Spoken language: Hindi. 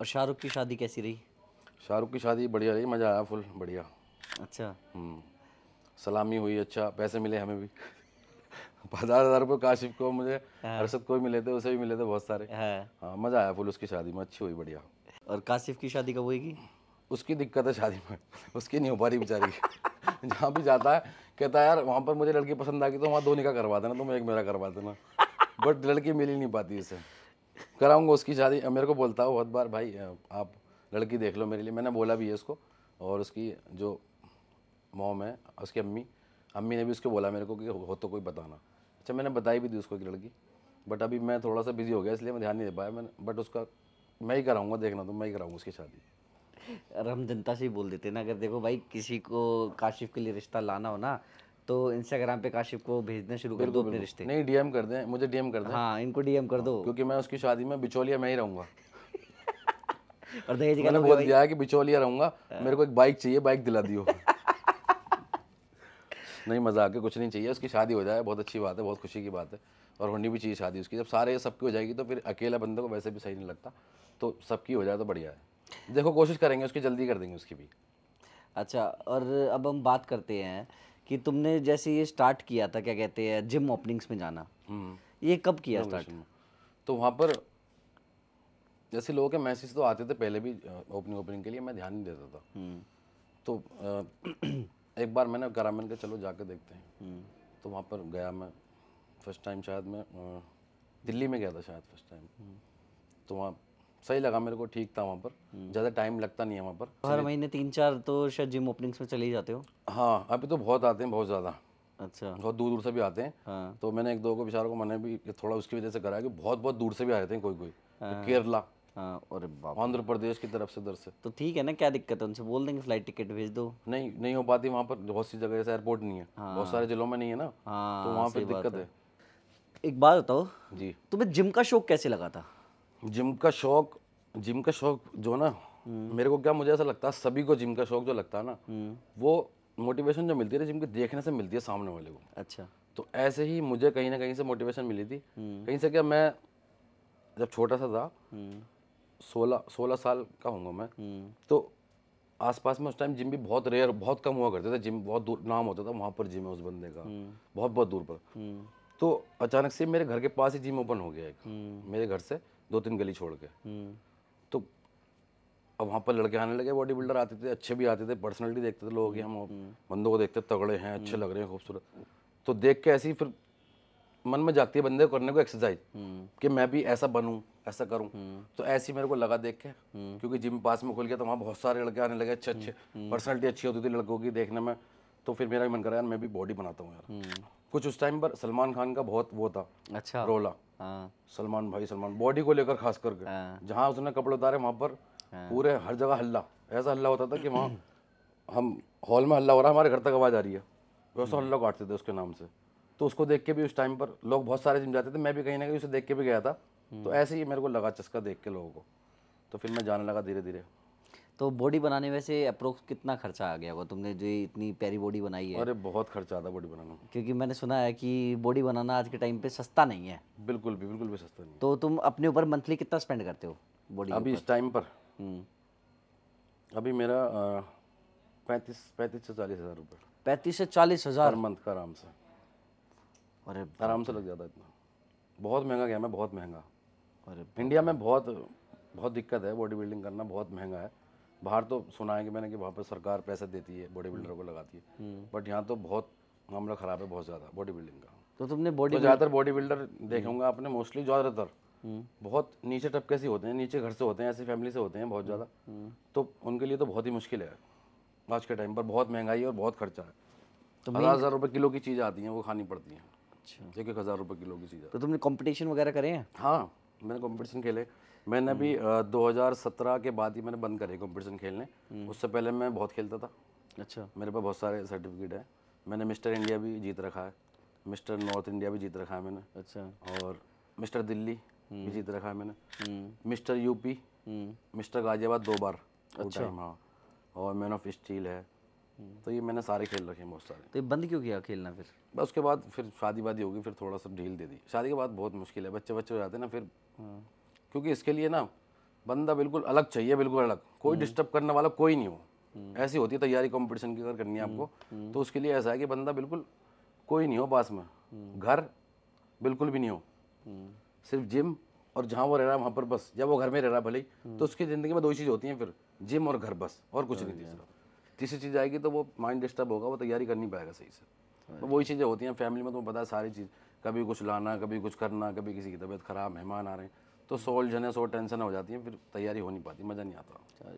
और शाहरुख की शादी कैसी रही शाहरुख की शादी बढ़िया रही मज़ा आया फुल बढ़िया अच्छा हम्म। सलामी हुई अच्छा पैसे मिले हमें भी हजार हजार रुपये काशिफ को मुझे अरसद हाँ। को भी मिले थे उसे भी मिले थे बहुत सारे हाँ, हाँ मज़ा आया फुल उसकी शादी में अच्छी हुई बढ़िया और काशिफ की शादी कब हुएगी उसकी दिक्कत है शादी में उसकी नहीं हो पा रही बेचारी जहाँ भी जाता है कहता है यार वहाँ पर मुझे लड़की पसंद आ गई तो वहाँ दो निका करवा देना तुम एक मेरा करवा देना बट लड़की मिल ही नहीं पाती इसे कराऊंगा उसकी शादी मेरे को बोलता हो बहुत बार भाई आप लड़की देख लो मेरे लिए मैंने बोला भी है उसको और उसकी जो मोम है उसकी अम्मी अम्मी ने भी उसको बोला मेरे को कि हो तो कोई बताना अच्छा मैंने बताई भी थी उसको एक लड़की बट अभी मैं थोड़ा सा बिजी हो गया इसलिए मैं ध्यान नहीं दे पाया मैंने बट उसका मैं ही कराऊंगा देखना तो मैं ही कराऊंगा उसकी शादी और हम जनता से ही बोल देते ना अगर देखो भाई किसी को काशिफ के लिए रिश्ता लाना हो ना तो इंस्टाग्राम पे काशिप को भेजना शुरू कर दो अपने रिश्ते नहीं डीएम कर दें मुझे डीएम कर दें हाँ इनको डीएम कर दो हाँ, क्योंकि मैं उसकी शादी में बिचौलिया मैं ही रहूँगा और दहेज मैंने बोल दिया कि बिचौलिया रहूँगा हाँ। मेरे को एक बाइक चाहिए बाइक दिला दियो नहीं मजाक है कुछ नहीं चाहिए उसकी शादी हो जाए बहुत अच्छी बात है बहुत खुशी की बात है और होनी भी चाहिए शादी उसकी जब सारे सबकी हो जाएगी तो फिर अकेला बंदे को वैसे भी सही नहीं लगता तो सबकी हो जाए तो बढ़िया है देखो कोशिश करेंगे उसकी जल्दी कर देंगे उसकी भी अच्छा और अब हम बात करते हैं कि तुमने जैसे ये स्टार्ट किया था क्या कहते हैं जिम ओपनिंग्स में जाना हम्म। ये कब किया स्टार्ट तो वहाँ पर जैसे लोगों के मैसेज तो आते थे पहले भी ओपनिंग ओपनिंग के लिए मैं ध्यान नहीं देता था हम्म। तो एक बार मैंने करा मैंने कहा चलो जाके देखते हैं हम्म। तो वहाँ पर गया मैं फर्स्ट टाइम शायद मैं दिल्ली में गया था शायद फर्स्ट टाइम तो वहाँ सही लगा मेरे को ठीक था वहाँ पर हम्म। ज़्यादा टाइम लगता नहीं है वहाँ पर हर महीने तीन चार तो शायद जिम ओपनिंग्स में चले ही जाते हो हाँ अभी तो बहुत आते हैं बहुत ज़्यादा अच्छा बहुत दूर दूर से भी आते हैं हाँ। तो मैंने एक दो को बेचारों को मैंने भी थोड़ा उसकी वजह से कराया कि बहुत बहुत दूर से भी आ जाते हैं कोई कोई हाँ। केरला और हाँ, आंध्र प्रदेश की तरफ से उधर से तो ठीक है ना क्या दिक्कत है उनसे बोल देंगे फ्लाइट टिकट भेज दो नहीं नहीं हो पाती वहाँ पर बहुत सी जगह जैसे एयरपोर्ट नहीं है हाँ। बहुत सारे जिलों में नहीं है ना हाँ, तो वहाँ पर दिक्कत है एक बात बताओ जी तुम्हें जिम का शौक कैसे लगा था जिम का शौक जिम का शौक जो ना हम्म। मेरे को क्या मुझे ऐसा लगता है सभी को जिम का शौक जो लगता है ना हम्म। वो मोटिवेशन जो मिलती है जिम के देखने से मिलती है सामने वाले को अच्छा तो ऐसे ही मुझे कहीं ना कहीं से मोटिवेशन मिली थी हम्म। कहीं से क्या मैं जब छोटा सा था सोलह सोलह साल का हूँ मैं तो आसपास में उस टाइम जिम भी बहुत रेयर बहुत कम हुआ करते थे जिम बहुत दूर नाम होता था वहाँ पर जिम है उस बंदे का बहुत बहुत दूर पर तो अचानक से मेरे घर के पास ही जिम ओपन हो गया एक मेरे घर से दो तीन गली छोड़ के हम्म। तो अब वहाँ पर लड़के आने लगे बॉडी बिल्डर आते थे अच्छे भी आते थे पर्सनलिटी देखते थे लोग हम हम्म। बंदों को देखते तगड़े हैं अच्छे हम्म। लग रहे हैं खूबसूरत तो देख के ऐसी ही फिर मन में जाती है बंदे को करने को एक्सरसाइज कि मैं भी ऐसा बनू ऐसा करूं तो ऐसी मेरे को लगा देख के क्योंकि जिम पास में खुल गया तो वहाँ बहुत सारे लड़के आने लगे अच्छे अच्छे पर्सनैलिटी अच्छी होती थी लड़कों की देखने में तो फिर मेरा भी मन करा यार मैं भी बॉडी बनाता हूँ यार हम्म। कुछ उस टाइम पर सलमान खान का बहुत वो था अच्छा रोला हाँ। सलमान भाई सलमान बॉडी को लेकर खास करके हाँ। जहाँ उसने कपड़े उतारे वहाँ पर हाँ। पूरे हर जगह हल्ला ऐसा हल्ला होता था कि वहाँ हम हॉल में हल्ला हो रहा है हमारे घर तक आवाज़ आ रही है वैसा हम्म। हल्ला काटते थे उसके नाम से तो उसको देख के भी उस टाइम पर लोग बहुत सारे जिम जाते थे मैं भी कहीं ना कहीं उसे देख के भी गया था तो हम्म। ऐसे ही मेरे को लगा चस्का देख के लोगों को तो फिर मैं जाने लगा धीरे धीरे तो बॉडी बनाने में से अप्रोक्स कितना खर्चा आ गया वो तुमने जो इतनी प्यारी बॉडी बनाई है अरे बहुत खर्चा आता बॉडी बनाने में क्योंकि मैंने सुना है कि बॉडी बनाना आज के टाइम पे सस्ता नहीं है बिल्कुल भी बिल्कुल भी सस्ता नहीं तो तुम अपने ऊपर मंथली कितना स्पेंड करते हो बॉडी अभी इस टाइम पर हम्म। अभी मेरा पैंतीस पैंतीस से चालीस हज़ार रुपये पैंतीस से चालीस हज़ार मंथ का आराम से अरे आराम से लग जाता है इतना बहुत महंगा गया मैं बहुत महंगा अरे इंडिया में बहुत बहुत दिक्कत है बॉडी बिल्डिंग करना बहुत महंगा है बाहर तो सुना है कि मैंने कि वहाँ पर सरकार पैसे देती है बॉडी बिल्डर को लगाती है बट हम्म। यहाँ तो बहुत मामला ख़राब है बहुत ज़्यादा बॉडी बिल्डिंग का तो तुमने बॉडी तो ज़्यादातर बॉडी बिल्डर देखे होंगे आपने मोस्टली ज़्यादातर हम्म। बहुत नीचे टपके से होते हैं नीचे घर से होते हैं ऐसी फैमिली से होते हैं बहुत ज़्यादा हम्म। तो उनके लिए तो बहुत ही मुश्किल है आज के टाइम पर बहुत महंगाई और बहुत खर्चा है तो हज़ार हज़ार रुपये किलो की चीज़ आती है वो खानी पड़ती हैं अच्छा एक एक हज़ार रुपये किलो की चीज़ तो तुमने कॉम्पिटिशन वगैरह करे हैं हाँ मैंने कंपटीशन खेले मैंने अभी 2017 हम्म। के बाद ही मैंने बंद करे कंपटीशन खेलने हम्म। उससे पहले मैं बहुत खेलता था अच्छा मेरे पास बहुत सारे सर्टिफिकेट है मैंने मिस्टर इंडिया भी जीत रखा है मिस्टर नॉर्थ इंडिया भी जीत रखा है मैंने अच्छा और मिस्टर दिल्ली भी हम्म। जीत रखा है मैंने मिस्टर यूपी मिस्टर गाजियाबाद दो बार अच्छा हाँ और मैन ऑफ स्टील है तो ये मैंने सारे खेल रखे हैं बहुत सारे तो ये बंद क्यों किया खेलना फिर बस उसके बाद फिर शादी वादी होगी फिर थोड़ा सा ढील दे दी शादी के बाद बहुत मुश्किल है बच्चे बच्चे हो जाते हैं ना फिर हाँ। क्योंकि इसके लिए ना बंदा बिल्कुल अलग चाहिए बिल्कुल अलग कोई डिस्टर्ब हम्म। करने वाला कोई नहीं हो हम्म। ऐसी होती है तैयारी कॉम्पिटिशन की अगर करनी है आपको हम्म, तो उसके लिए ऐसा है कि बंदा बिल्कुल कोई नहीं हो पास में घर बिल्कुल भी नहीं हो सिर्फ जिम और जहाँ वो रह रहा है वहाँ पर बस जब वो घर में रह रहा है भले ही तो उसकी ज़िंदगी में दो चीज़ होती हैं फिर जिम और घर बस और कुछ नहीं तीसरा तीसरी चीज़ आएगी तो वो माइंड डिस्टर्ब होगा वो तैयारी कर नहीं पाएगा सही से तो वही चीज़ें होती हैं फैमिली में तो पता है सारी चीज़ कभी कुछ लाना कभी कुछ करना कभी किसी की तबीयत ख़राब मेहमान आ रहे हैं तो सोल्जन जन सो टेंशन हो जाती है फिर तैयारी हो नहीं पाती मज़ा नहीं आता